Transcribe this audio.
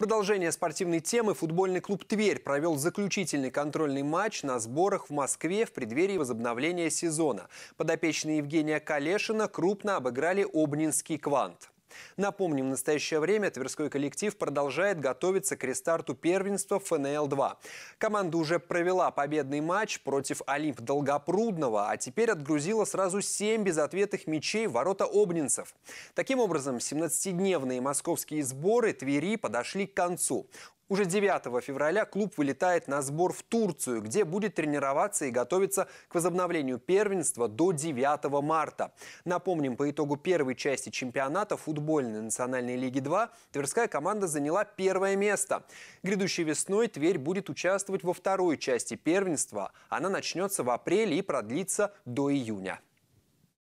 продолжение спортивной темы футбольный клуб «Тверь» провел заключительный контрольный матч на сборах в Москве в преддверии возобновления сезона. Подопечные Евгения Калешина крупно обыграли обнинский «Квант». Напомним, в настоящее время Тверской коллектив продолжает готовиться к рестарту первенства ФНЛ-2. Команда уже провела победный матч против Олимп Долгопрудного, а теперь отгрузила сразу 7 безответных мячей в ворота обнинцев. Таким образом, 17-дневные московские сборы Твери подошли к концу. Уже 9 февраля клуб вылетает на сбор в Турцию, где будет тренироваться и готовиться к возобновлению первенства до 9 марта. Напомним, по итогу первой части чемпионата футбольной национальной лиги 2 Тверская команда заняла первое место. Грядущей весной Тверь будет участвовать во второй части первенства. Она начнется в апреле и продлится до июня.